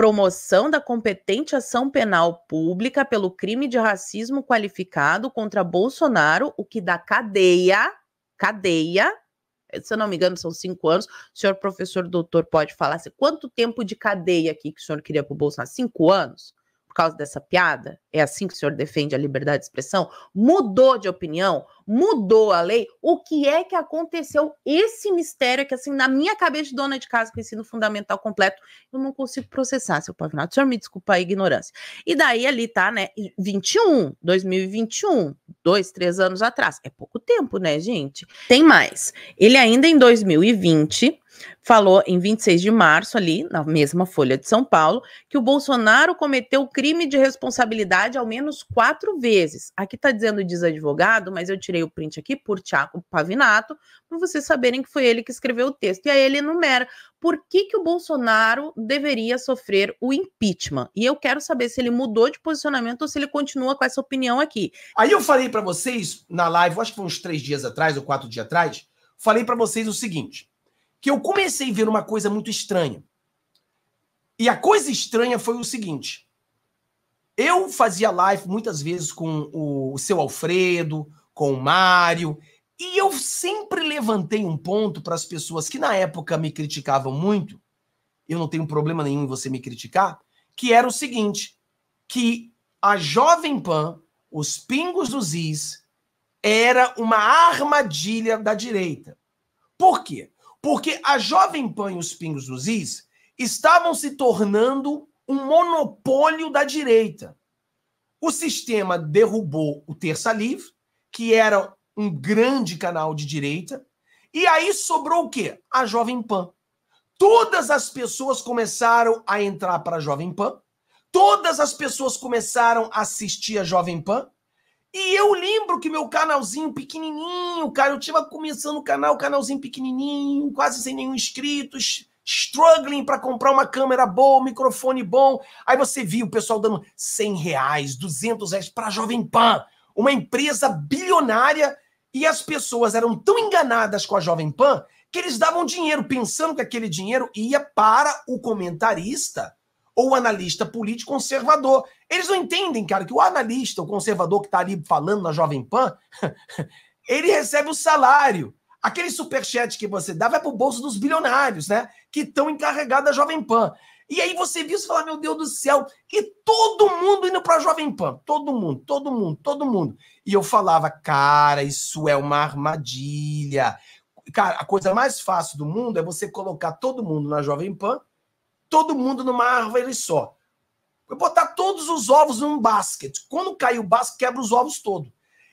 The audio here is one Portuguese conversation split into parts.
promoção da competente ação penal pública pelo crime de racismo qualificado contra Bolsonaro, o que dá cadeia, cadeia, se eu não me engano, são cinco anos. O senhor professor doutor pode falar assim, quanto tempo de cadeia aqui que o senhor queria para o Bolsonaro? Cinco anos? por causa dessa piada? É assim que o senhor defende a liberdade de expressão? Mudou de opinião? Mudou a lei? O que é que aconteceu? Esse mistério é que, assim, na minha cabeça de dona de casa, com ensino fundamental completo, eu não consigo processar, seu Pavinato. O senhor me desculpa a ignorância. E daí ali tá, né, 21, 2021, dois, três anos atrás. É pouco tempo, né, gente? Tem mais. Ele ainda em 2020 falou em 26 de março, ali, na mesma Folha de São Paulo, que o Bolsonaro cometeu crime de responsabilidade ao menos quatro vezes. Aqui está dizendo desadvogado, mas eu tirei o print aqui por Tiago Pavinato, para vocês saberem que foi ele que escreveu o texto. E aí ele enumera por que, que o Bolsonaro deveria sofrer o impeachment. E eu quero saber se ele mudou de posicionamento ou se ele continua com essa opinião aqui. Aí eu falei para vocês na live, acho que foi uns três dias atrás ou quatro dias atrás, falei para vocês o seguinte que eu comecei a ver uma coisa muito estranha. E a coisa estranha foi o seguinte: eu fazia live muitas vezes com o, o seu Alfredo, com o Mário, e eu sempre levantei um ponto para as pessoas que na época me criticavam muito. Eu não tenho problema nenhum em você me criticar, que era o seguinte: que a Jovem Pan, os pingos dos is, era uma armadilha da direita. Por quê? Porque a Jovem Pan e os Pingos dos Is estavam se tornando um monopólio da direita. O sistema derrubou o Terça Livre, que era um grande canal de direita, e aí sobrou o quê? A Jovem Pan. Todas as pessoas começaram a entrar para a Jovem Pan, todas as pessoas começaram a assistir a Jovem Pan, e eu lembro que meu canalzinho pequenininho, cara, eu tava começando o canal, canalzinho pequenininho, quase sem nenhum inscritos, struggling para comprar uma câmera boa, um microfone bom. Aí você viu o pessoal dando 100 reais, 200 reais para a Jovem Pan, uma empresa bilionária, e as pessoas eram tão enganadas com a Jovem Pan que eles davam dinheiro pensando que aquele dinheiro ia para o comentarista ou o analista político conservador. Eles não entendem, cara, que o analista, o conservador que está ali falando na Jovem Pan, ele recebe o salário. Aquele superchat que você dá vai para o bolso dos bilionários, né? Que estão encarregados da Jovem Pan. E aí você viu e falou, meu Deus do céu, e todo mundo indo para a Jovem Pan. Todo mundo, todo mundo, todo mundo. E eu falava, cara, isso é uma armadilha. Cara, a coisa mais fácil do mundo é você colocar todo mundo na Jovem Pan todo mundo numa árvore só. Vou botar todos os ovos num basquete. Quando cai o basquete, quebra os ovos todos.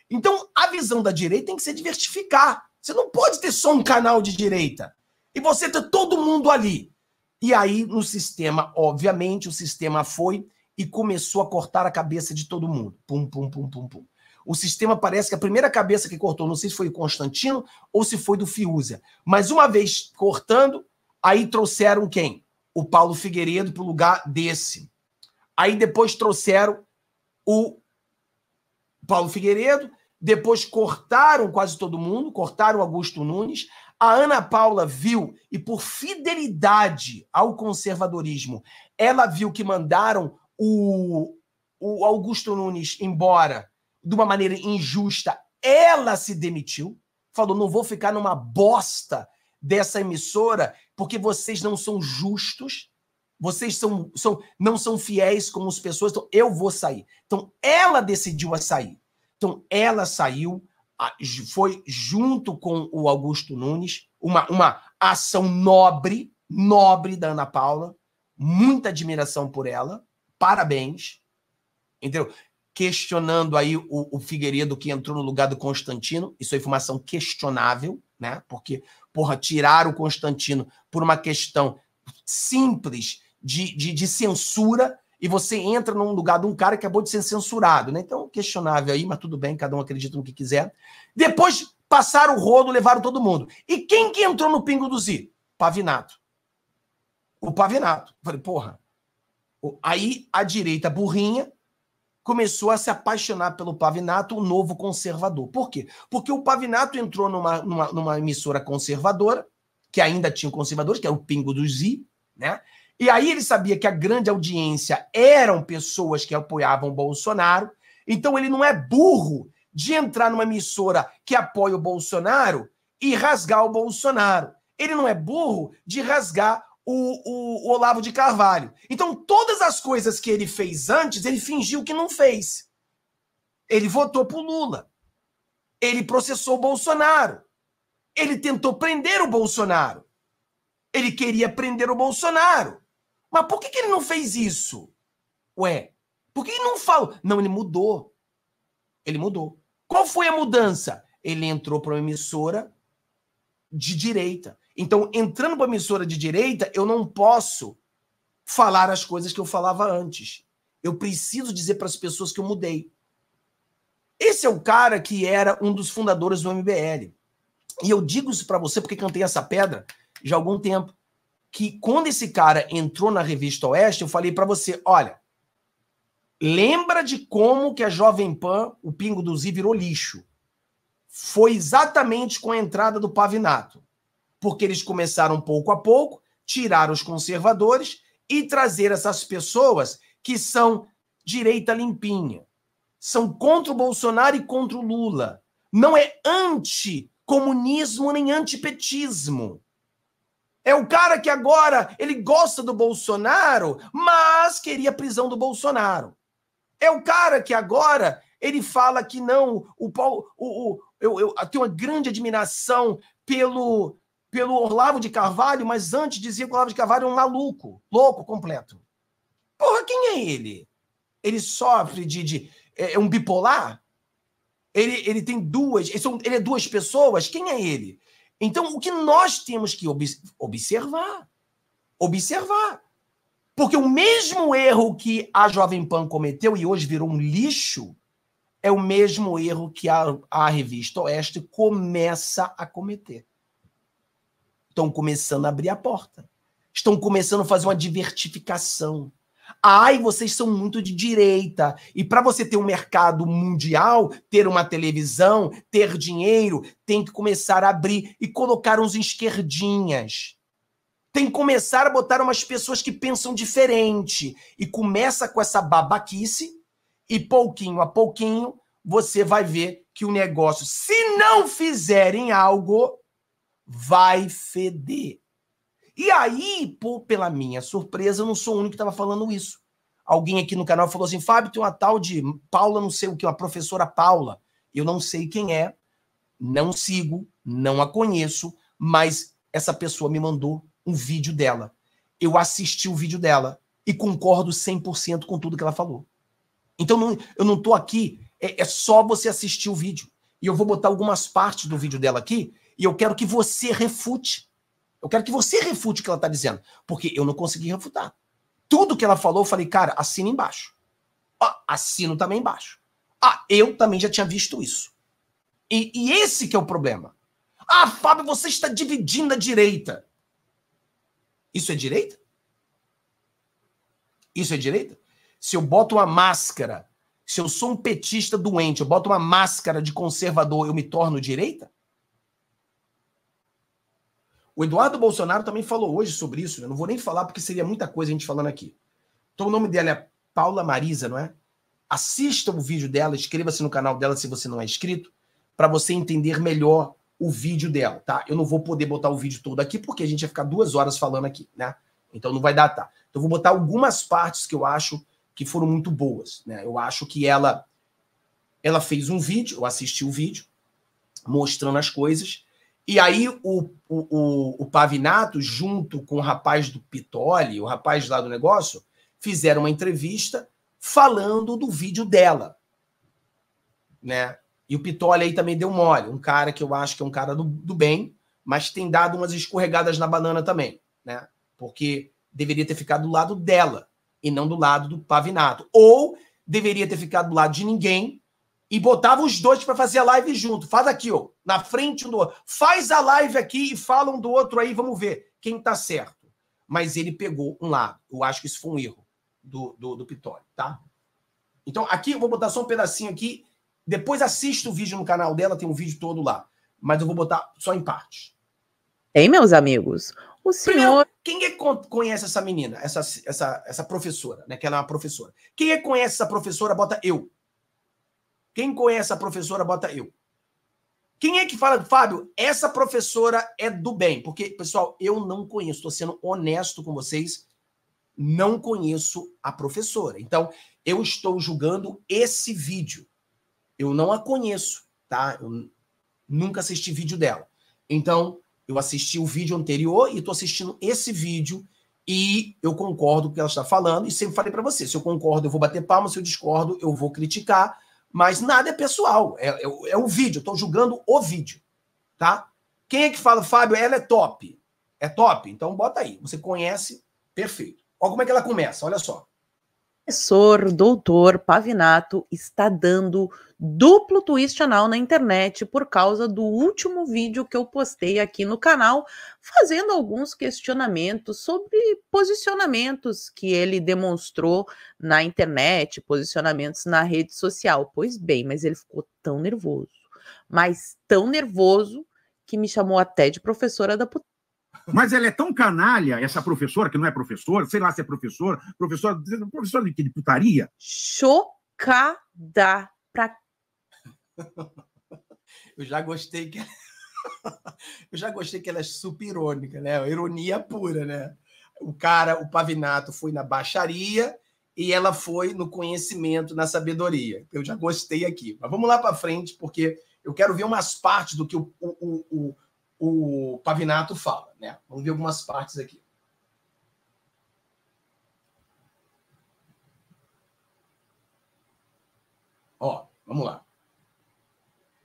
Então, a visão da direita tem que ser diversificar. Você não pode ter só um canal de direita. E você ter todo mundo ali. E aí, no sistema, obviamente, o sistema foi e começou a cortar a cabeça de todo mundo. Pum, pum, pum, pum, pum. O sistema parece que a primeira cabeça que cortou, não sei se foi o Constantino ou se foi do Fiúzia. Mas uma vez cortando, aí trouxeram quem? o Paulo Figueiredo para o lugar desse. Aí depois trouxeram o Paulo Figueiredo, depois cortaram quase todo mundo, cortaram Augusto Nunes. A Ana Paula viu, e por fidelidade ao conservadorismo, ela viu que mandaram o, o Augusto Nunes embora de uma maneira injusta. Ela se demitiu, falou: não vou ficar numa bosta dessa emissora porque vocês não são justos, vocês são, são, não são fiéis com as pessoas, então eu vou sair. Então ela decidiu a sair. Então ela saiu, foi junto com o Augusto Nunes, uma, uma ação nobre, nobre da Ana Paula, muita admiração por ela, parabéns, entendeu? Questionando aí o, o Figueiredo que entrou no lugar do Constantino, isso é informação questionável, né? Porque porra, tiraram o Constantino por uma questão simples de, de, de, censura e você entra num lugar de um cara que acabou de ser censurado, né? Então, questionável aí, mas tudo bem, cada um acredita no que quiser. Depois passaram o rodo, levaram todo mundo. E quem que entrou no pingo do Z? Pavinato. O Pavinato. falei, porra. Aí a direita burrinha começou a se apaixonar pelo Pavinato, o novo conservador. Por quê? Porque o Pavinato entrou numa, numa, numa emissora conservadora, que ainda tinha conservadores, que era o Pingo do Zi, né? E aí ele sabia que a grande audiência eram pessoas que apoiavam Bolsonaro, então ele não é burro de entrar numa emissora que apoia o Bolsonaro e rasgar o Bolsonaro. Ele não é burro de rasgar o, o, o Olavo de Carvalho. Então, todas as coisas que ele fez antes, ele fingiu que não fez. Ele votou pro Lula. Ele processou o Bolsonaro. Ele tentou prender o Bolsonaro. Ele queria prender o Bolsonaro. Mas por que, que ele não fez isso? Ué, por que ele não falou? Não, ele mudou. Ele mudou. Qual foi a mudança? Ele entrou para uma emissora de direita. Então, entrando para uma emissora de direita, eu não posso falar as coisas que eu falava antes. Eu preciso dizer para as pessoas que eu mudei. Esse é o cara que era um dos fundadores do MBL. E eu digo isso para você porque cantei essa pedra já há algum tempo. Que quando esse cara entrou na revista Oeste, eu falei para você: olha, lembra de como que a Jovem Pan, o Pingo do Zi, virou lixo. Foi exatamente com a entrada do Pavinato porque eles começaram pouco a pouco tirar os conservadores e trazer essas pessoas que são direita limpinha, são contra o Bolsonaro e contra o Lula. Não é anti-comunismo nem antipetismo. É o cara que agora ele gosta do Bolsonaro, mas queria a prisão do Bolsonaro. É o cara que agora ele fala que não, o Paulo, o, o eu, eu tenho uma grande admiração pelo pelo Olavo de Carvalho, mas antes dizia que o Olavo de Carvalho é um maluco, louco completo. Porra, quem é ele? Ele sofre de. de é, é, um bipolar? Ele, ele tem duas. Ele, são, ele é duas pessoas? Quem é ele? Então, o que nós temos que ob, observar? Observar. Porque o mesmo erro que a Jovem Pan cometeu e hoje virou um lixo é o mesmo erro que a, a revista Oeste começa a cometer estão começando a abrir a porta. Estão começando a fazer uma diversificação. Ai, vocês são muito de direita. E para você ter um mercado mundial, ter uma televisão, ter dinheiro, tem que começar a abrir e colocar uns esquerdinhas. Tem que começar a botar umas pessoas que pensam diferente. E começa com essa babaquice e pouquinho a pouquinho você vai ver que o negócio, se não fizerem algo, vai feder. E aí, pô, pela minha surpresa, eu não sou o único que estava falando isso. Alguém aqui no canal falou assim: Fábio, tem uma tal de Paula, não sei o que, uma professora Paula. Eu não sei quem é, não sigo, não a conheço, mas essa pessoa me mandou um vídeo dela. Eu assisti o vídeo dela e concordo 100% com tudo que ela falou. Então não, eu não estou aqui, é, é, só você assistir o vídeo. E eu vou botar algumas partes do vídeo dela aqui e eu quero que você refute. Eu quero que você refute o que ela está dizendo. Porque eu não consegui refutar. Tudo que ela falou, eu falei, cara, assina embaixo. Ah, assino também embaixo. Ah, eu também já tinha visto isso. E, e esse que é o problema. Ah, Fábio, você está dividindo a direita. Isso é direita? Isso é direita? Se eu boto uma máscara, se eu sou um petista doente, eu boto uma máscara de conservador, eu me torno direita? O Eduardo Bolsonaro também falou hoje sobre isso, né? não vou nem falar porque seria muita coisa a gente falando aqui. Então o nome dela é Paula Marisa, não é? Assista o vídeo dela, inscreva-se no canal dela se você não é inscrito, para você entender melhor o vídeo dela, tá? Eu não vou poder botar o vídeo todo aqui porque a gente ia ficar duas horas falando aqui, né? Então não vai dar, tá? Então vou botar algumas partes que eu acho que foram muito boas, né? Eu acho que ela ela fez um vídeo, eu assisti o vídeo mostrando as coisas e aí o, o, o, Pavinato, junto com o rapaz do Pitoli, o rapaz lá do negócio, fizeram uma entrevista falando do vídeo dela. Né? E o Pitoli aí também deu mole, um cara que eu acho que é um cara do, do bem, mas tem dado umas escorregadas na banana também, né? Porque deveria ter ficado do lado dela e não do lado do Pavinato. Ou deveria ter ficado do lado de ninguém e botava os dois para fazer a live junto. Faz aqui, ó na frente um do outro. Faz a live aqui e fala um do outro aí, vamos ver quem tá certo. Mas ele pegou um lado. Eu acho que isso foi um erro do, do, do Pitório, tá? Então, aqui eu vou botar só um pedacinho aqui. Depois assista o vídeo no canal dela, tem um vídeo todo lá. Mas eu vou botar só em parte. Ei, meus amigos, o senhor. Primeiro, quem é que conhece essa menina, essa, essa, essa professora, né? Que ela é uma professora. Quem é que conhece essa professora, bota eu. Quem conhece a professora, bota eu. Quem é que fala, Fábio, essa professora é do bem? Porque, pessoal, eu não conheço, estou sendo honesto com vocês, não conheço a professora. Então, eu estou julgando esse vídeo. Eu não a conheço, tá? Eu nunca assisti vídeo dela. Então, eu assisti o vídeo anterior e estou assistindo esse vídeo e eu concordo com o que ela está falando. E sempre falei para você: se eu concordo, eu vou bater palma, se eu discordo, eu vou criticar mas nada é pessoal. É, é, é o vídeo. Estou julgando o vídeo. Tá? Quem é que fala, Fábio, ela é top? É top? Então bota aí. Você conhece, perfeito. Olha como é que ela começa. Olha só professor doutor Pavinato está dando duplo twist anal na internet por causa do último vídeo que eu postei aqui no canal, fazendo alguns questionamentos sobre posicionamentos que ele demonstrou na internet, posicionamentos na rede social. Pois bem, mas ele ficou tão nervoso, mas tão nervoso que me chamou até de professora da puta. Mas ela é tão canalha, essa professora, que não é professora, sei lá se é professora, professora, professora de que de putaria. Chocada pra. Eu já gostei que Eu já gostei que ela é super irônica, né? Ironia pura, né? O cara, o Pavinato foi na baixaria e ela foi no conhecimento, na sabedoria. Eu já gostei aqui. Mas vamos lá para frente, porque eu quero ver umas partes do que o, o, o o Pavinato fala. Né? Vamos ver algumas partes aqui. Ó, vamos lá.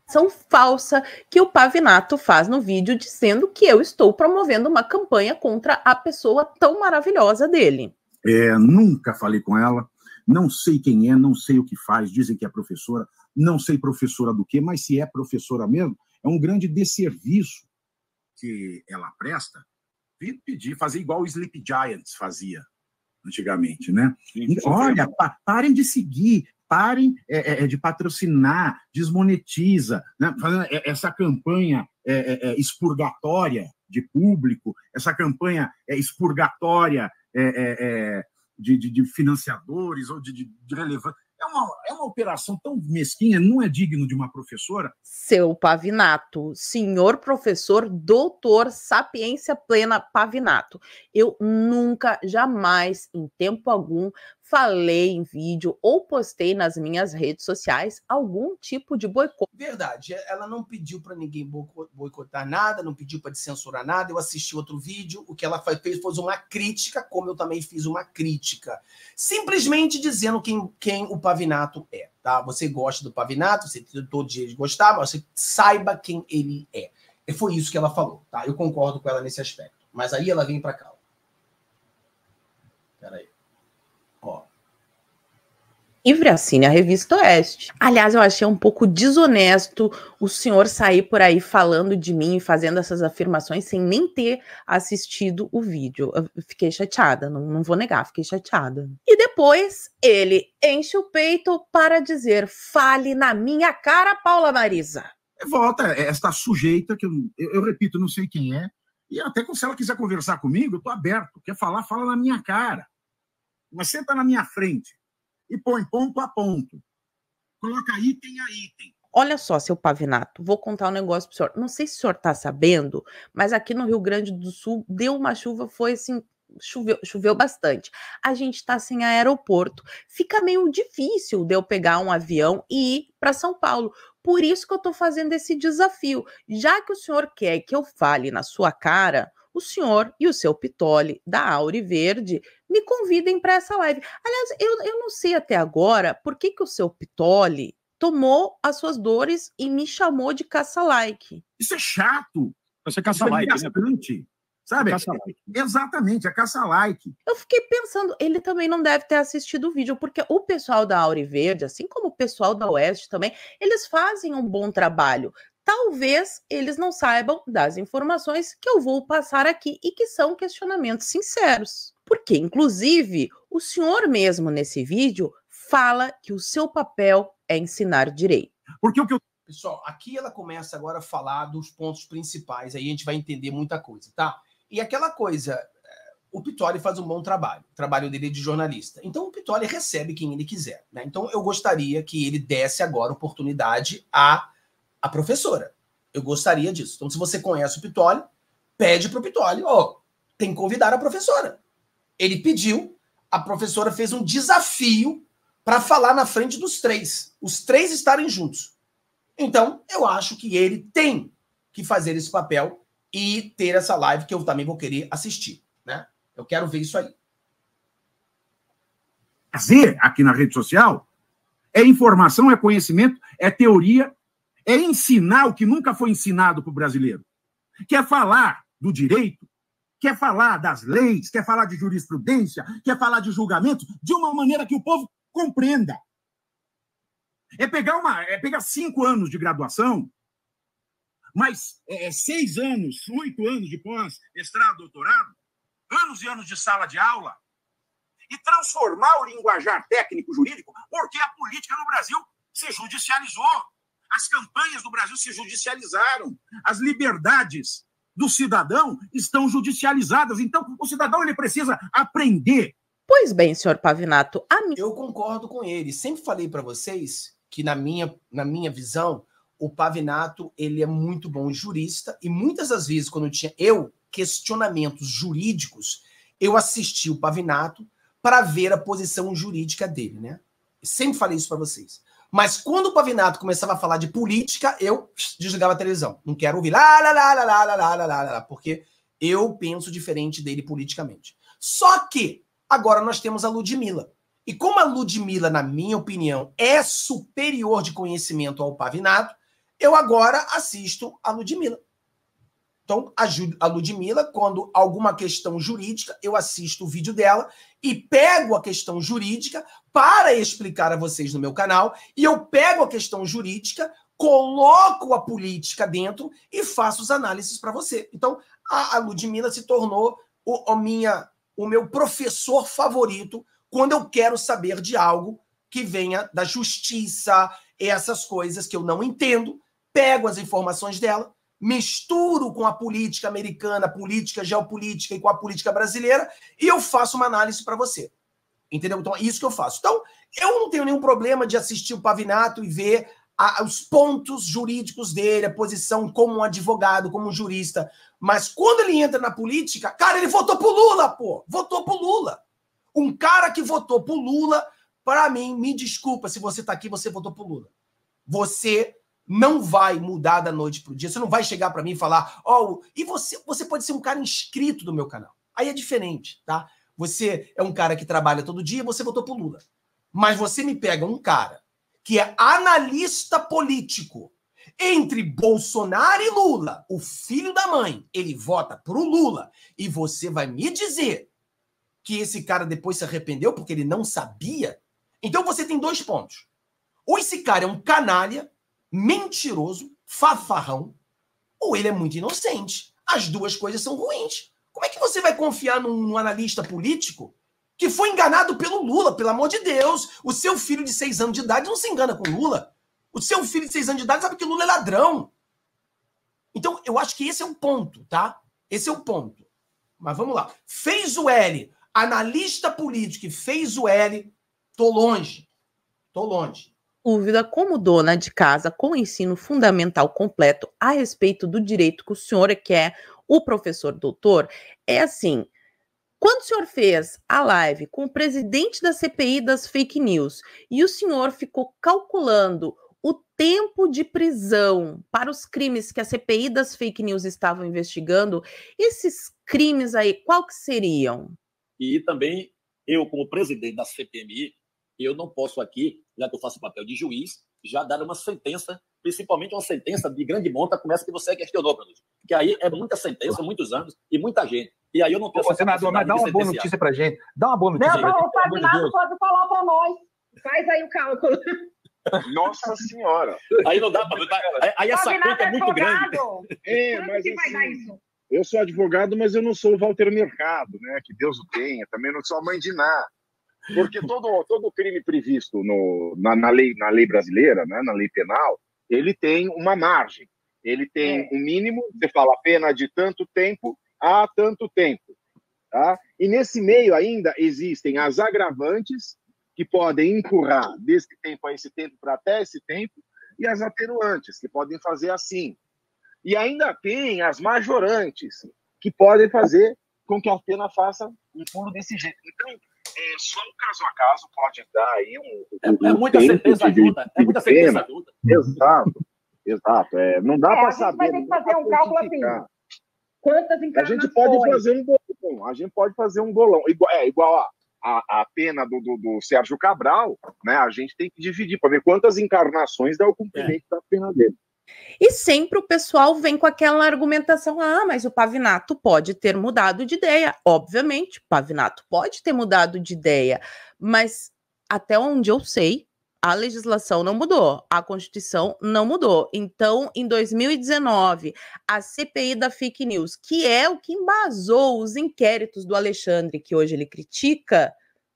São Falsa que o Pavinato faz no vídeo dizendo que eu estou promovendo uma campanha contra a pessoa tão maravilhosa dele. É, nunca falei com ela, não sei quem é, não sei o que faz, dizem que é professora, não sei professora do que, mas se é professora mesmo, é um grande desserviço que ela presta, vir pedir, fazer igual o Sleep Giants fazia antigamente, né? Sim, Olha, pa parem de seguir, parem é, é, é de patrocinar, desmonetiza, né? essa campanha é, é, é, expurgatória de público, essa campanha expurgatória de, de, de, financiadores ou de, de, de uma, é uma operação tão mesquinha, não é digno de uma professora? Seu Pavinato, senhor professor, doutor, sapiência plena Pavinato, eu nunca, jamais, em tempo algum, falei em vídeo ou postei nas minhas redes sociais algum tipo de boicote. Verdade, ela não pediu para ninguém boicotar nada, não pediu para censurar nada. Eu assisti outro vídeo, o que ela fez foi uma crítica, como eu também fiz uma crítica, simplesmente dizendo quem, quem o Pavinato é, tá? Você gosta do Pavinato, você tem todo dia de gostar, mas você saiba quem ele é. E foi isso que ela falou, tá? Eu concordo com ela nesse aspecto. Mas aí ela vem para cá. Peraí livre assine a revista Oeste. Aliás, eu achei um pouco desonesto o senhor sair por aí falando de mim e fazendo essas afirmações sem nem ter assistido o vídeo. Eu fiquei chateada, não, não vou negar, fiquei chateada. E depois ele enche o peito para dizer: fale na minha cara, Paula Marisa. É, volta é, esta sujeita, que eu, eu, eu repito, não sei quem é, e até se ela quiser conversar comigo, eu estou aberto. Quer falar, fala na minha cara. Mas senta na minha frente e põe ponto a ponto. Coloca item a item. Olha só, seu Pavinato, vou contar um negócio para o senhor. Não sei se o senhor está sabendo, mas aqui no Rio Grande do Sul deu uma chuva, foi assim, choveu, choveu bastante. A gente está sem aeroporto. Fica meio difícil de eu pegar um avião e ir para São Paulo. Por isso que eu estou fazendo esse desafio. Já que o senhor quer que eu fale na sua cara, o senhor e o seu Pitoli da Aure Verde me convidem para essa live. Aliás, eu, eu não sei até agora por que, que o seu Pitoli tomou as suas dores e me chamou de caça-like. Isso é chato. Você é, é caça-like. é né? bastante, Sabe? É caça -like. Exatamente, é caça-like. Eu fiquei pensando, ele também não deve ter assistido o vídeo, porque o pessoal da Aure Verde, assim como o pessoal da Oeste também, eles fazem um bom trabalho talvez eles não saibam das informações que eu vou passar aqui e que são questionamentos sinceros. Porque, inclusive, o senhor mesmo nesse vídeo fala que o seu papel é ensinar direito. Porque o que eu... Pessoal, aqui ela começa agora a falar dos pontos principais, aí a gente vai entender muita coisa, tá? E aquela coisa, eh, o Pitoli faz um bom trabalho, trabalho dele é de jornalista. Então o Pitoli recebe quem ele quiser, né? Então eu gostaria que ele desse agora oportunidade à, à professora. Eu gostaria disso. Então se você conhece o Pitoli, pede pro Pitoli, ó, oh, tem que convidar a professora. Ele pediu, a professora fez um desafio para falar na frente dos três, os três estarem juntos. Então, eu acho que ele tem que fazer esse papel e ter essa live que eu também vou querer assistir, né? Eu quero ver isso aí. Fazer aqui na rede social é informação, é conhecimento, é teoria, é ensinar o que nunca foi ensinado para o brasileiro, que é falar do direito quer falar das leis, quer falar de jurisprudência, quer falar de julgamento de uma maneira que o povo compreenda. É pegar, uma, é pegar cinco anos de graduação, mais é, é seis anos, oito anos de pós, mestrado, doutorado, anos e anos de sala de aula, e transformar o linguajar técnico-jurídico, porque a política no Brasil se judicializou. As campanhas do Brasil se judicializaram. As liberdades do cidadão estão judicializadas. Então, o cidadão ele precisa aprender. Pois bem, senhor Pavinato, a... eu concordo com ele. Sempre falei para vocês que na minha, na minha visão, o Pavinato ele é muito bom jurista e muitas das vezes quando eu tinha eu questionamentos jurídicos, eu assisti o Pavinato para ver a posição jurídica dele, né? sempre falei isso para vocês. Mas quando o Pavinato começava a falar de política, eu desligava a televisão. Não quero ouvir lá, lá, lá, lá, lá, lá, lá, lá, lá, porque eu penso diferente dele politicamente. Só que agora nós temos a Ludmilla. E como a Ludmilla, na minha opinião, é superior de conhecimento ao Pavinato, eu agora assisto a Ludmilla. Então, a Ludmilla, quando alguma questão jurídica, eu assisto o vídeo dela e pego a questão jurídica para explicar a vocês no meu canal, e eu pego a questão jurídica, coloco a política dentro e faço as análises para você. Então, a, a Ludmilla se tornou o, minha, o meu professor favorito quando eu quero saber de algo que venha da justiça, essas coisas que eu não entendo, pego as informações dela misturo com a política americana, política geopolítica e com a política brasileira, e eu faço uma análise para você. Entendeu? Então, é isso que eu faço. Então, eu não tenho nenhum problema de assistir o Pavinato e ver a, os pontos jurídicos dele, a posição como um advogado, como um jurista. Mas quando ele entra na política, cara, ele votou pro Lula, pô! Votou pro Lula. Um cara que votou pro Lula, para mim, me desculpa se você tá aqui, você votou pro Lula. Você não vai mudar da noite para o dia. Você não vai chegar para mim e falar, ó, oh, e você, você pode ser um cara inscrito do meu canal. Aí é diferente, tá? Você é um cara que trabalha todo dia, você votou pro Lula. Mas você me pega um cara que é analista político entre Bolsonaro e Lula, o filho da mãe, ele vota pro Lula e você vai me dizer que esse cara depois se arrependeu porque ele não sabia? Então você tem dois pontos. Ou esse cara é um canalha mentiroso, fafarrão, ou ele é muito inocente. As duas coisas são ruins. Como é que você vai confiar num, num analista político que foi enganado pelo Lula, pelo amor de Deus? O seu filho de seis anos de idade não se engana com Lula. O seu filho de seis anos de idade sabe que Lula é ladrão. Então, eu acho que esse é o ponto, tá? Esse é o ponto. Mas vamos lá. Fez o L, analista político que fez o L, tô longe. Tô longe dúvida, como dona de casa com ensino fundamental completo a respeito do direito que o senhor quer é o professor doutor, é assim, quando o senhor fez a live com o presidente da CPI das fake news e o senhor ficou calculando o tempo de prisão para os crimes que a CPI das fake news estavam investigando, esses crimes aí, qual que seriam? E também eu, como presidente da CPMI, eu não posso aqui, já que eu faço papel de juiz, já dar uma sentença, principalmente uma sentença de grande monta, começa que você questionou, produtor. Porque aí é muita sentença, muitos anos e muita gente. E aí eu não tenho Pô, senador, mas dá uma boa notícia pra gente. Dá uma boa notícia. Não, não, o Fabinado pode falar para nós. Faz aí o cálculo. Nossa Senhora! Aí não dá para. Aí, aí essa conta é muito advogado. grande. É, é mas. Assim, eu sou advogado, mas eu não sou o Walter Mercado, né? Que Deus o tenha. Também não sou a mãe de nada. Porque todo, todo crime previsto no, na, na, lei, na lei brasileira, né, na lei penal, ele tem uma margem. Ele tem é. um mínimo, você fala pena de tanto tempo a tanto tempo. Tá? E nesse meio ainda existem as agravantes, que podem empurrar desse tempo a esse tempo para até esse tempo, e as atenuantes, que podem fazer assim. E ainda tem as majorantes, que podem fazer com que a pena faça um pulo desse jeito. Então, é, só um caso a caso pode dar aí um. É, é muita certeza de, ajuda. É muita certeza ajuda. Uhum. Exato, exato. É, não dá é, para saber. Vai ter que fazer um cálculo assim. Quantas encarnações? A gente pode fazer um bolão. A gente pode fazer um bolão. Igual, é igual a, a, a pena do, do, do, Sérgio Cabral, né? A gente tem que dividir para ver quantas encarnações dá o cumprimento é. da pena dele. E sempre o pessoal vem com aquela argumentação: ah, mas o Pavinato pode ter mudado de ideia. Obviamente, o Pavinato pode ter mudado de ideia, mas até onde eu sei, a legislação não mudou, a Constituição não mudou. Então, em 2019, a CPI da Fake News, que é o que embasou os inquéritos do Alexandre, que hoje ele critica,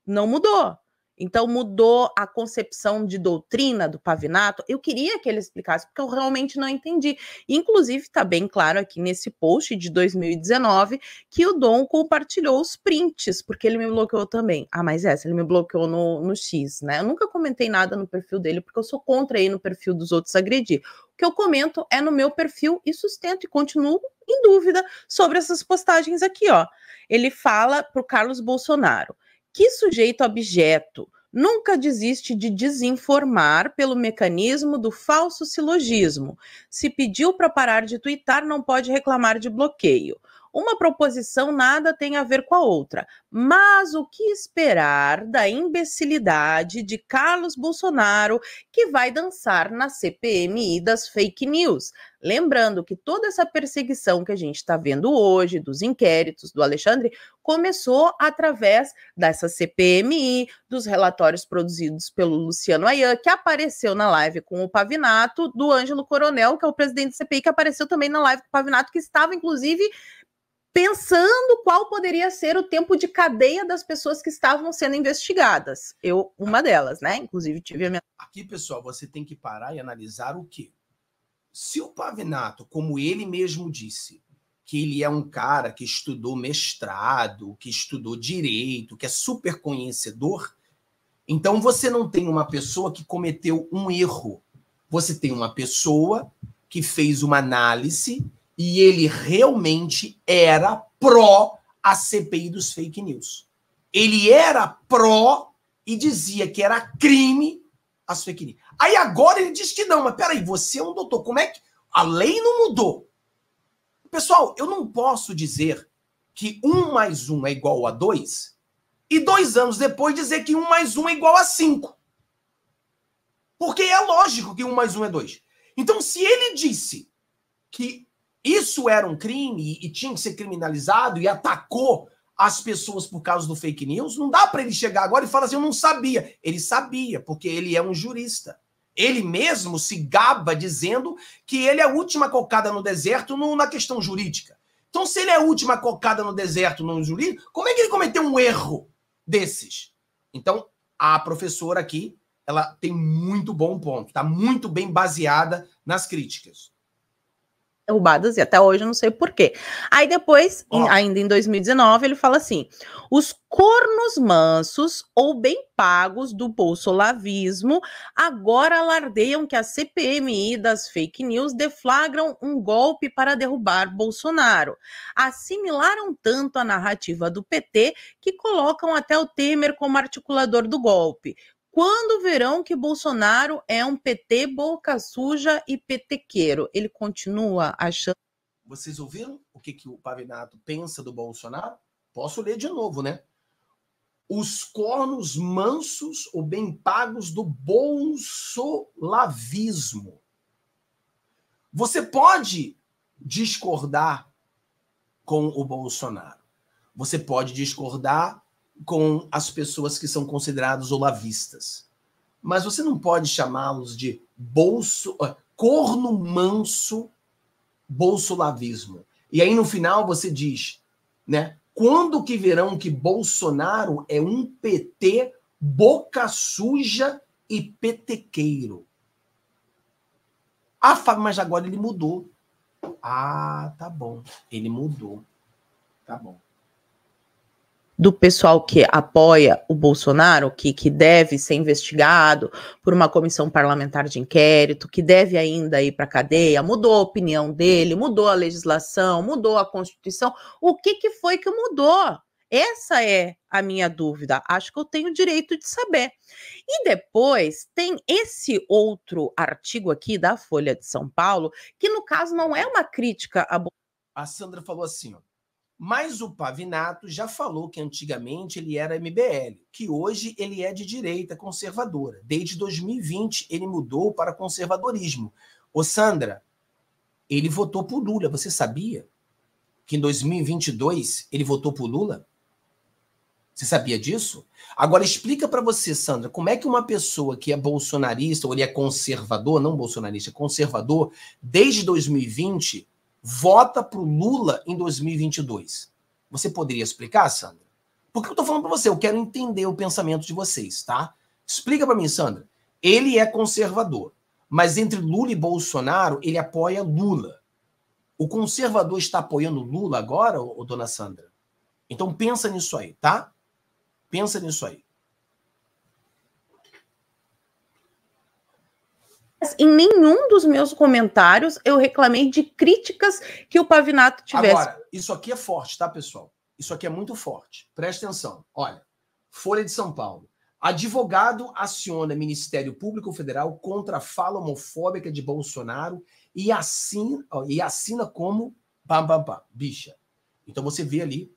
não mudou. Então mudou a concepção de doutrina do Pavinato. Eu queria que ele explicasse, porque eu realmente não entendi. Inclusive, está bem claro aqui nesse post de 2019 que o Dom compartilhou os prints, porque ele me bloqueou também. Ah, mas é, essa, ele me bloqueou no, no X, né? Eu nunca comentei nada no perfil dele, porque eu sou contra ir no perfil dos outros agredir. O que eu comento é no meu perfil e sustento e continuo em dúvida sobre essas postagens aqui, ó. Ele fala para o Carlos Bolsonaro. Que sujeito abjeto! Nunca desiste de desinformar pelo mecanismo do falso silogismo. Se pediu para parar de twittar, não pode reclamar de bloqueio. Uma proposição nada tem a ver com a outra. Mas o que esperar da imbecilidade de Carlos Bolsonaro, que vai dançar na CPMI das fake news? Lembrando que toda essa perseguição que a gente está vendo hoje, dos inquéritos do Alexandre, começou através dessa CPMI, dos relatórios produzidos pelo Luciano Ayan, que apareceu na live com o Pavinato, do Ângelo Coronel, que é o presidente do CPI, que apareceu também na live com o Pavinato, que estava, inclusive, pensando qual poderia ser o tempo de cadeia das pessoas que estavam sendo investigadas. Eu, uma delas, né? Inclusive, tive a minha. Aqui, pessoal, você tem que parar e analisar o quê? Se o Pavinato, como ele mesmo disse, que ele é um cara que estudou mestrado, que estudou direito, que é super conhecedor, então você não tem uma pessoa que cometeu um erro. Você tem uma pessoa que fez uma análise e ele realmente era pró a CPI dos fake news. Ele era pró e dizia que era crime as fake news. Aí agora ele diz que não, mas peraí, você é um doutor, como é que. A lei não mudou. Pessoal, eu não posso dizer que um mais um é igual a dois e dois anos depois dizer que um mais um é igual a cinco. Porque é lógico que um mais um é dois. Então, se ele disse que isso era um crime e tinha que ser criminalizado e atacou as pessoas por causa do fake news, não dá para ele chegar agora e falar assim, eu não sabia. Ele sabia, porque ele é um jurista. Ele mesmo se gaba dizendo que ele é a última cocada no deserto no, na questão jurídica. Então, se ele é a última cocada no deserto no jurídico, como é que ele cometeu um erro desses? Então, a professora aqui, ela tem muito bom ponto, está muito bem baseada nas críticas derrubadas e até hoje eu não sei porquê. Aí depois, oh. em, ainda em 2019, ele fala assim: os cornos mansos ou bem pagos do bolsolavismo agora alardeiam que a CPMI das fake news deflagram um golpe para derrubar Bolsonaro. Assimilaram tanto a narrativa do PT que colocam até o Temer como articulador do golpe. Quando verão que Bolsonaro é um PT boca suja e petequeiro? Ele continua achando. Vocês ouviram o que, que o Pavinato pensa do Bolsonaro? Posso ler de novo, né? Os cornos mansos ou bem pagos do bolsolavismo. Você pode discordar com o Bolsonaro. Você pode discordar com as pessoas que são considerados olavistas. Mas você não pode chamá-los de bolso, ah, corno manso bolsolavismo. E aí no final você diz, né? Quando que verão que Bolsonaro é um PT boca suja e petequeiro? Ah, mas agora ele mudou. Ah, tá bom. Ele mudou. Tá bom do pessoal que apoia o Bolsonaro, que, que deve ser investigado por uma comissão parlamentar de inquérito, que deve ainda ir para cadeia, mudou a opinião dele, mudou a legislação, mudou a Constituição. O que, que foi que mudou? Essa é a minha dúvida. Acho que eu tenho o direito de saber. E depois tem esse outro artigo aqui da Folha de São Paulo, que no caso não é uma crítica a. A Sandra falou assim, ó. Mas o Pavinato já falou que antigamente ele era MBL, que hoje ele é de direita conservadora. Desde 2020 ele mudou para conservadorismo. Ô Sandra, ele votou por Lula, você sabia? Que em 2022 ele votou por Lula? Você sabia disso? Agora explica para você, Sandra, como é que uma pessoa que é bolsonarista ou ele é conservador, não bolsonarista, é conservador, desde 2020 vota pro Lula em 2022. Você poderia explicar, Sandra? Porque eu tô falando para você, eu quero entender o pensamento de vocês, tá? Explica para mim, Sandra. Ele é conservador, mas entre Lula e Bolsonaro, ele apoia Lula. O conservador está apoiando Lula agora, ô, ô, dona Sandra? Então pensa nisso aí, tá? Pensa nisso aí. em nenhum dos meus comentários eu reclamei de críticas que o Pavinato tivesse. Agora, isso aqui é forte, tá, pessoal? Isso aqui é muito forte. Presta atenção. Olha, Folha de São Paulo. Advogado aciona Ministério Público Federal contra a fala homofóbica de Bolsonaro e assina, e assina como bam, bam, bam, bicha. Então você vê ali,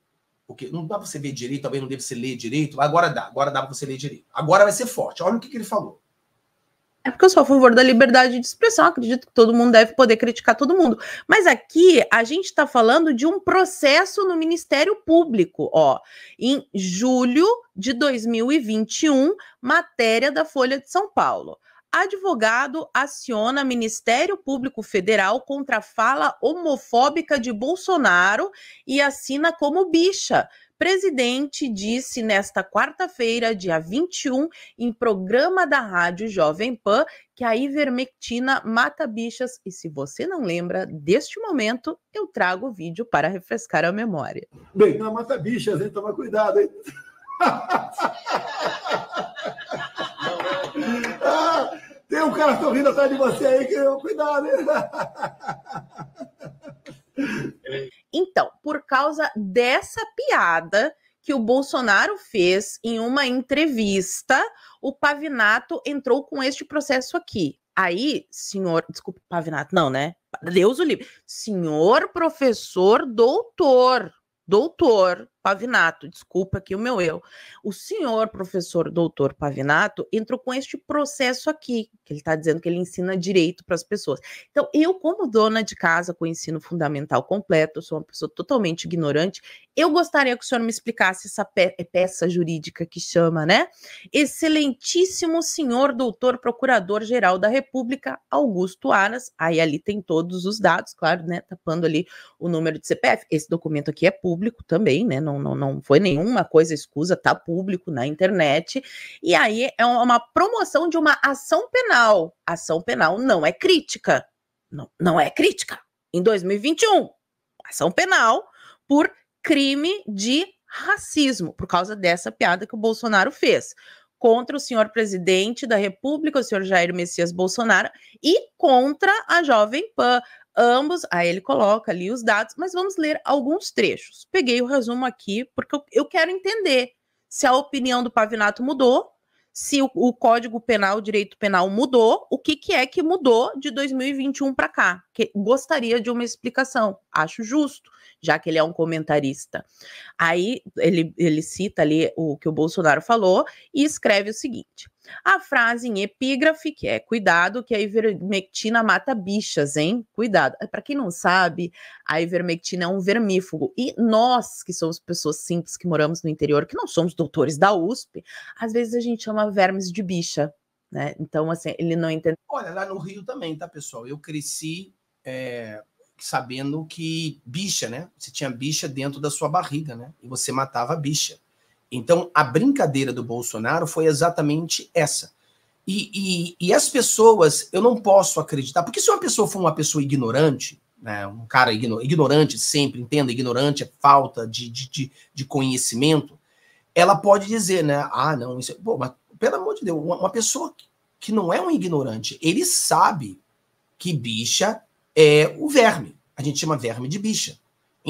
porque não dá para você ver direito, talvez não deve você ler direito, agora dá, agora dá para você ler direito. Agora vai ser forte. Olha o que, que ele falou. É porque eu sou a favor da liberdade de expressão, acredito que todo mundo deve poder criticar todo mundo. Mas aqui a gente está falando de um processo no Ministério Público, ó. Em julho de 2021, matéria da Folha de São Paulo. Advogado aciona Ministério Público Federal contra fala homofóbica de Bolsonaro e assina como bicha presidente disse nesta quarta-feira, dia 21, em programa da rádio Jovem Pan, que a ivermectina mata bichas. E se você não lembra deste momento, eu trago o vídeo para refrescar a memória. Bem, não mata bichas, hein? Toma cuidado, hein? ah, tem um cara sorrindo atrás de você aí, que cuidado, hein? Então, causa dessa piada que o Bolsonaro fez em uma entrevista, o Pavinato entrou com este processo aqui. Aí, senhor, desculpa, Pavinato, não, né? Deus o livre. Senhor professor doutor, doutor Pavinato, desculpa aqui o meu eu. O senhor professor doutor Pavinato entrou com este processo aqui, que ele está dizendo que ele ensina direito para as pessoas. Então, eu, como dona de casa com ensino fundamental completo, sou uma pessoa totalmente ignorante, eu gostaria que o senhor me explicasse essa pe eh, peça jurídica que chama, né? Excelentíssimo senhor doutor procurador-geral da República, Augusto Aras. Aí ali tem todos os dados, claro, né? Tapando ali o número de CPF. Esse documento aqui é público também, né? não, não, não foi nenhuma coisa escusa, tá público na internet. E aí é, é uma promoção de uma ação penal. Ação penal não é crítica. Não, não é crítica. Em 2021, ação penal por crime de racismo, por causa dessa piada que o Bolsonaro fez contra o senhor presidente da República, o senhor Jair Messias Bolsonaro, e contra a Jovem Pan, ambos, aí ele coloca ali os dados, mas vamos ler alguns trechos. Peguei o resumo aqui, porque eu, quero entender se a opinião do Pavinato mudou, se o, o, Código Penal, o Direito Penal mudou, o que, que é que mudou de 2021 para cá? Que, gostaria de uma explicação, acho justo, já que ele é um comentarista. Aí ele, ele cita ali o que o Bolsonaro falou e escreve o seguinte: a frase em epígrafe, que é cuidado que a ivermectina mata bichas, hein? Cuidado. Para quem não sabe, a ivermectina é um vermífugo. E nós, que somos pessoas simples, que moramos no interior, que não somos doutores da USP, às vezes a gente chama vermes de bicha, né? Então, assim, ele não entende. Olha, lá no Rio também, tá, pessoal? Eu cresci é, sabendo que bicha, né? Você tinha bicha dentro da sua barriga, né? E você matava a bicha. Então, a brincadeira do Bolsonaro foi exatamente essa. E, e, e, as pessoas, eu não posso acreditar, porque se uma pessoa for uma pessoa ignorante, né, um cara ignorante sempre, entenda, ignorante é falta de, de, de, conhecimento, ela pode dizer, né, ah, não, isso é, pô, mas pelo amor de Deus, uma, uma pessoa que não é um ignorante, ele sabe que bicha é o verme. A gente chama verme de bicha.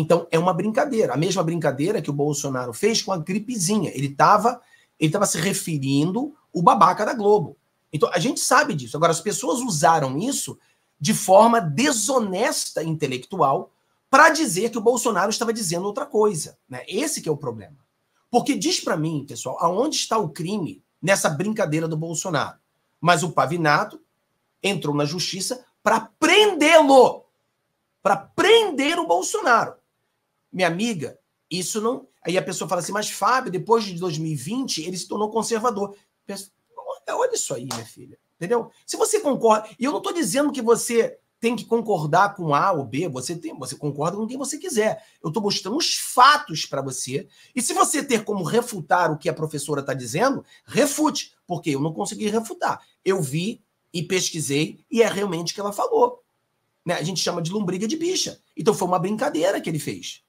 Então, é uma brincadeira. A mesma brincadeira que o Bolsonaro fez com a gripezinha. Ele estava ele tava se referindo o babaca da Globo. Então, a gente sabe disso. Agora, as pessoas usaram isso de forma desonesta intelectual para dizer que o Bolsonaro estava dizendo outra coisa. Né? Esse que é o problema. Porque diz para mim, pessoal, aonde está o crime nessa brincadeira do Bolsonaro? Mas o Pavinato entrou na justiça para prendê-lo, para prender o Bolsonaro. Minha amiga, isso não. Aí a pessoa fala assim, mas Fábio, depois de 2020, ele se tornou conservador. Olha isso aí, minha filha. Entendeu? Se você concorda. E eu não estou dizendo que você tem que concordar com A ou B, você tem, você concorda com quem você quiser. Eu estou mostrando os fatos para você. E se você ter como refutar o que a professora está dizendo, refute, porque eu não consegui refutar. Eu vi e pesquisei e é realmente o que ela falou. Né? A gente chama de lombriga de bicha. Então foi uma brincadeira que ele fez.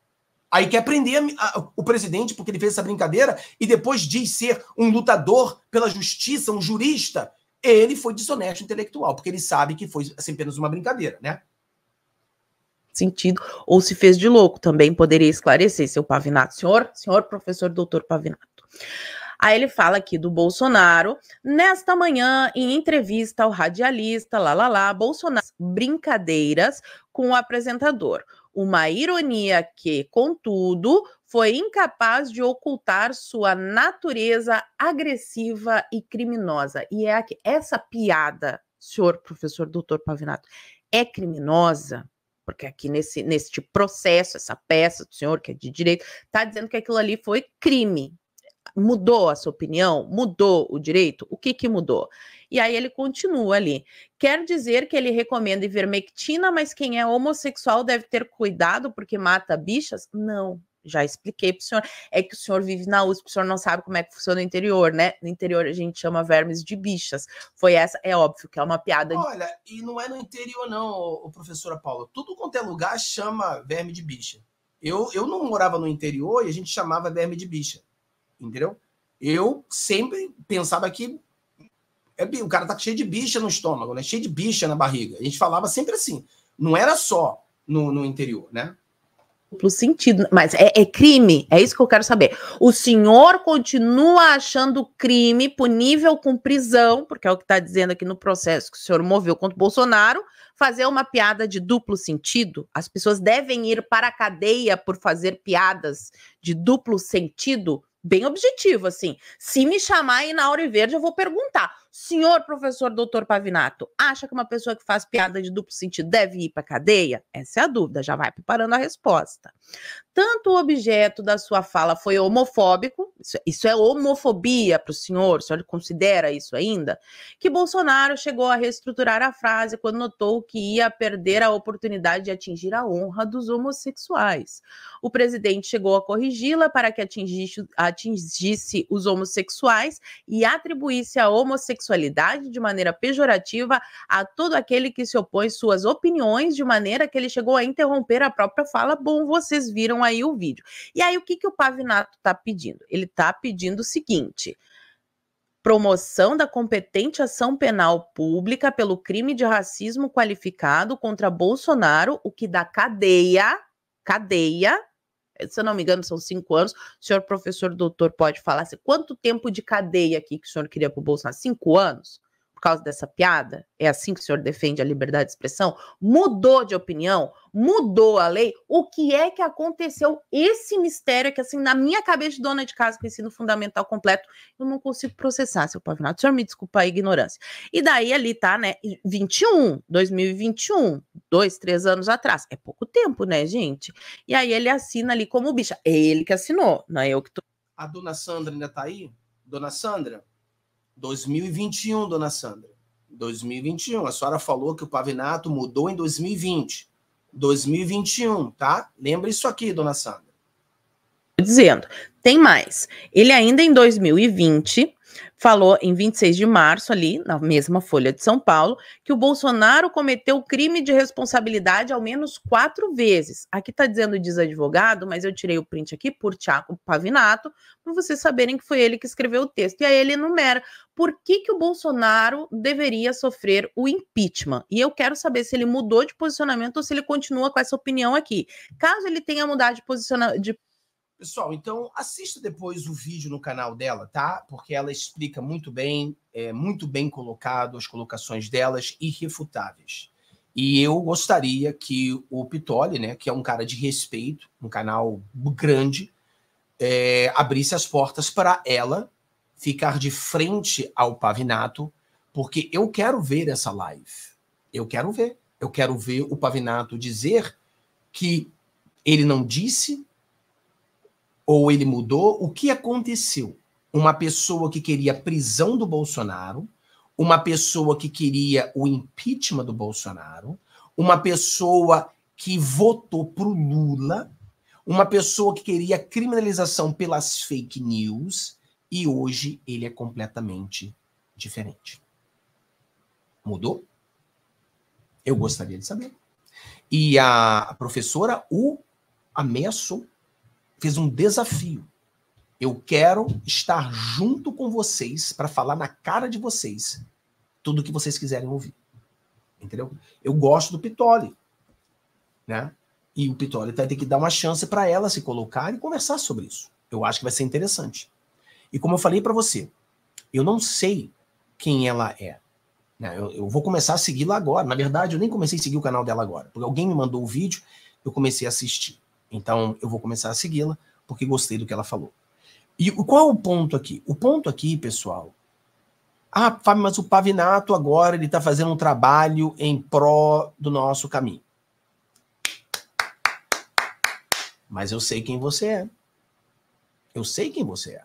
Aí quer prender a, a, o presidente porque ele fez essa brincadeira e depois diz ser um lutador pela justiça, um jurista. Ele foi desonesto intelectual, porque ele sabe que foi assim, apenas uma brincadeira, né? Sentido, ou se fez de louco, também poderia esclarecer, seu Pavinato. Senhor, senhor professor doutor Pavinato. Aí ele fala aqui do Bolsonaro. Nesta manhã, em entrevista ao radialista, lá, lá, lá, Bolsonaro brincadeiras com o apresentador. Uma ironia que, contudo, foi incapaz de ocultar sua natureza agressiva e criminosa. E é aqui, essa piada, senhor professor doutor Pavinato, é criminosa, porque aqui nesse, neste processo, essa peça do senhor, que é de direito, está dizendo que aquilo ali foi crime. Mudou a sua opinião? Mudou o direito? O que, que mudou? E aí ele continua ali. Quer dizer que ele recomenda ivermectina, mas quem é homossexual deve ter cuidado porque mata bichas? Não, já expliquei para o senhor. É que o senhor vive na USP, o senhor não sabe como é que funciona o interior, né? No interior a gente chama vermes de bichas. Foi essa, é óbvio que é uma piada. Olha, de... e não é no interior, não, professora Paula. Tudo quanto é lugar chama verme de bicha. Eu, eu não morava no interior e a gente chamava verme de bicha. Entendeu? Eu sempre pensava que é, o cara tá cheio de bicha no estômago, né? Cheio de bicha na barriga. A gente falava sempre assim. Não era só no, no interior, né? duplo sentido, mas é, é, crime, é isso que eu quero saber. O senhor continua achando crime punível com prisão, porque é o que está dizendo aqui no processo que o senhor moveu contra o Bolsonaro, fazer uma piada de duplo sentido? As pessoas devem ir para a cadeia por fazer piadas de duplo sentido? Bem objetivo, assim. Se me chamar aí na hora verde, eu vou perguntar. Senhor professor doutor Pavinato, acha que uma pessoa que faz piada de duplo sentido deve ir para cadeia? Essa é a dúvida, já vai preparando a resposta. Tanto o objeto da sua fala foi homofóbico, isso, isso é homofobia para o senhor, o senhor considera isso ainda? Que Bolsonaro chegou a reestruturar a frase quando notou que ia perder a oportunidade de atingir a honra dos homossexuais. O presidente chegou a corrigi-la para que atingisse, atingisse os homossexuais e atribuísse a homossexualidade sexualidade de maneira pejorativa a todo aquele que se opõe suas opiniões, de maneira que ele chegou a interromper a própria fala. Bom, vocês viram aí o vídeo. E aí, o que, que o Pavinato está pedindo? Ele está pedindo o seguinte promoção da competente ação penal pública pelo crime de racismo qualificado contra Bolsonaro, o que dá cadeia, cadeia se eu não me engano, são cinco anos. O senhor professor doutor pode falar assim, quanto tempo de cadeia aqui que o senhor queria para o Bolsonaro? Cinco anos? por causa dessa piada? É assim que o senhor defende a liberdade de expressão? Mudou de opinião? Mudou a lei? O que é que aconteceu? Esse mistério é que, assim, na minha cabeça de dona de casa, com ensino fundamental completo, eu não consigo processar, seu Pavinato. O senhor me desculpa a ignorância. E daí ali tá, né? 21, 2021, dois, três anos atrás. É pouco tempo, né, gente? E aí ele assina ali como bicha. É ele que assinou, não é eu que tô. A dona Sandra ainda tá aí? Dona Sandra? 2021, dona Sandra. 2021. A senhora falou que o pavinato mudou em 2020. 2021, tá? Lembra isso aqui, dona Sandra. Dizendo, tem mais. Ele ainda em 2020 falou em 26 de março, ali, na mesma Folha de São Paulo, que o Bolsonaro cometeu crime de responsabilidade ao menos quatro vezes. Aqui está dizendo desadvogado, mas eu tirei o print aqui por Tiago Pavinato, para vocês saberem que foi ele que escreveu o texto. E aí ele enumera por que, que o Bolsonaro deveria sofrer o impeachment. E eu quero saber se ele mudou de posicionamento ou se ele continua com essa opinião aqui. Caso ele tenha mudado de posicionamento Pessoal, então assista depois o vídeo no canal dela, tá? Porque ela explica muito bem, é muito bem colocado as colocações delas, irrefutáveis. E eu gostaria que o Pitoli, né, que é um cara de respeito, um canal grande, é, abrisse as portas para ela ficar de frente ao Pavinato, porque eu quero ver essa live. Eu quero ver. Eu quero ver o Pavinato dizer que ele não disse ou ele mudou? O que aconteceu? Uma pessoa que queria a prisão do Bolsonaro, uma pessoa que queria o impeachment do Bolsonaro, uma pessoa que votou pro Lula, uma pessoa que queria criminalização pelas fake news, e hoje ele é completamente diferente. Mudou? Eu gostaria de saber. E a professora o ameaçou fez um desafio. Eu quero estar junto com vocês para falar na cara de vocês tudo o que vocês quiserem ouvir. Entendeu? Eu gosto do Pitoli, né? E o Pitoli vai ter que dar uma chance para ela se colocar e conversar sobre isso. Eu acho que vai ser interessante. E como eu falei para você, eu não sei quem ela é. Né? Eu, eu vou começar a segui-la agora. Na verdade, eu nem comecei a seguir o canal dela agora, porque alguém me mandou o vídeo, eu comecei a assistir. Então eu vou começar a segui-la porque gostei do que ela falou. E qual é o ponto aqui? O ponto aqui, pessoal. Ah, Fábio, mas o Pavinato agora ele está fazendo um trabalho em pró do nosso caminho. Mas eu sei quem você é. Eu sei quem você é.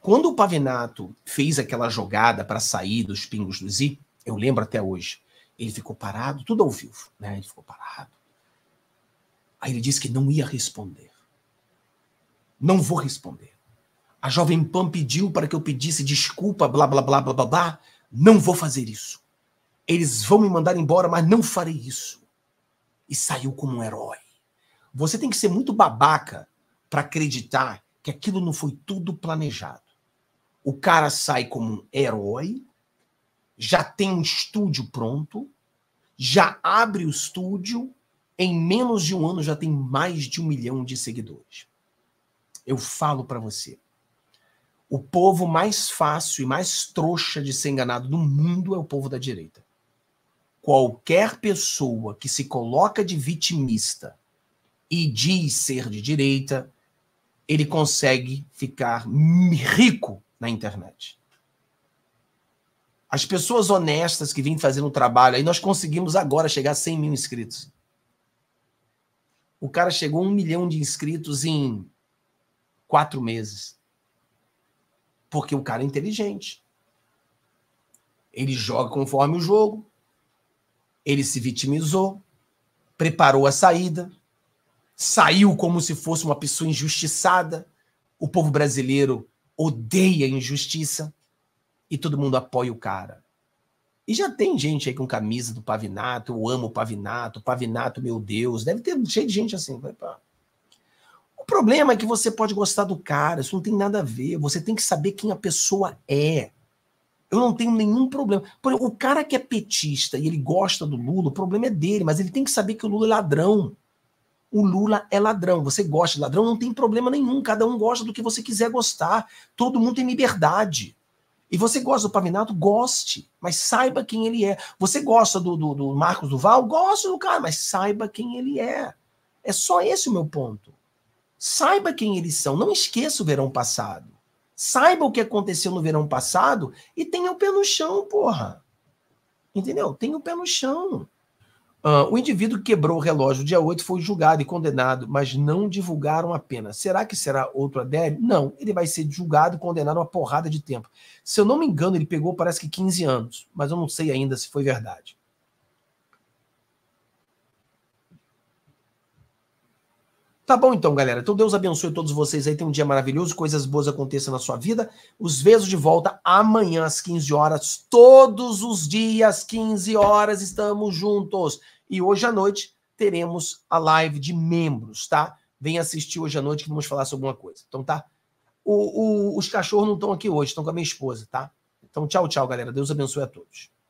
Quando o Pavinato fez aquela jogada para sair dos pingos do Z, eu lembro até hoje, ele ficou parado, tudo ao vivo, né? Ele ficou parado. Aí ele disse que não ia responder. Não vou responder. A Jovem Pan pediu para que eu pedisse desculpa, blá, blá, blá, blá, blá, blá. Não vou fazer isso. Eles vão me mandar embora, mas não farei isso. E saiu como um herói. Você tem que ser muito babaca para acreditar que aquilo não foi tudo planejado. O cara sai como um herói, já tem um estúdio pronto, já abre o estúdio, em menos de um ano já tem mais de um milhão de seguidores. Eu falo para você. O povo mais fácil e mais trouxa de ser enganado do mundo é o povo da direita. Qualquer pessoa que se coloca de vitimista e diz ser de direita, ele consegue ficar rico na internet. As pessoas honestas que vêm fazendo trabalho, aí nós conseguimos agora chegar a 100 mil inscritos. O cara chegou a um milhão de inscritos em quatro meses. Porque o cara é inteligente. Ele joga conforme o jogo. Ele se vitimizou. Preparou a saída. Saiu como se fosse uma pessoa injustiçada. O povo brasileiro odeia injustiça. E todo mundo apoia o cara. E já tem gente aí com camisa do Pavinato, eu amo o Pavinato, Pavinato, meu Deus. Deve ter cheio de gente assim. O problema é que você pode gostar do cara, isso não tem nada a ver. Você tem que saber quem a pessoa é. Eu não tenho nenhum problema. Exemplo, o cara que é petista e ele gosta do Lula, o problema é dele, mas ele tem que saber que o Lula é ladrão. O Lula é ladrão. Você gosta de ladrão, não tem problema nenhum. Cada um gosta do que você quiser gostar. Todo mundo tem liberdade. E você gosta do Pavinato? Goste, mas saiba quem ele é. Você gosta do, do, do Marcos Duval? Goste do cara, mas saiba quem ele é. É só esse o meu ponto. Saiba quem eles são. Não esqueça o verão passado. Saiba o que aconteceu no verão passado e tenha o pé no chão, porra. Entendeu? Tenha o pé no chão. Uh, o indivíduo que quebrou o relógio dia 8 foi julgado e condenado, mas não divulgaram a pena. Será que será outro Adélio? Não, ele vai ser julgado e condenado uma porrada de tempo. Se eu não me engano, ele pegou parece que 15 anos, mas eu não sei ainda se foi verdade. Tá bom então, galera. Então Deus abençoe todos vocês aí. Tem um dia maravilhoso, coisas boas aconteçam na sua vida. Os vejo de volta amanhã às 15 horas. Todos os dias, 15 horas, estamos juntos. E hoje à noite teremos a live de membros, tá? Vem assistir hoje à noite que vamos falar sobre alguma coisa. Então tá? O, o, os cachorros não estão aqui hoje, estão com a minha esposa, tá? Então tchau, tchau, galera. Deus abençoe a todos.